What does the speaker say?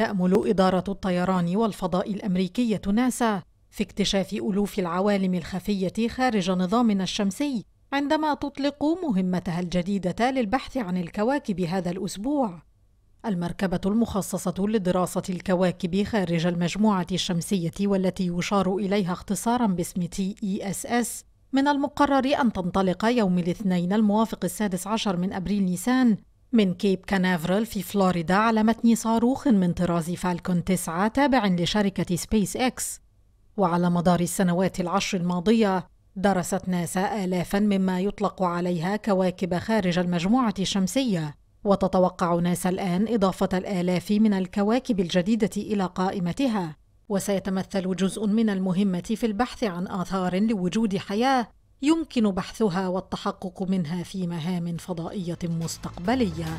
تأمل إدارة الطيران والفضاء الأمريكية ناسا في اكتشاف ألوف العوالم الخفية خارج نظامنا الشمسي عندما تطلق مهمتها الجديدة للبحث عن الكواكب هذا الأسبوع. المركبة المخصصة لدراسة الكواكب خارج المجموعة الشمسية والتي يشار إليها اختصارا باسم تي إي إس إس من المقرر أن تنطلق يوم الاثنين الموافق السادس عشر من أبريل نيسان من كيب كنافرال في فلوريدا على متن صاروخ من طراز فالكون 9 تابع لشركة سبيس إكس وعلى مدار السنوات العشر الماضية درست ناسا آلافا مما يطلق عليها كواكب خارج المجموعة الشمسية وتتوقع ناسا الآن إضافة الآلاف من الكواكب الجديدة إلى قائمتها وسيتمثل جزء من المهمة في البحث عن آثار لوجود حياة يمكن بحثها والتحقق منها في مهام فضائيه مستقبليه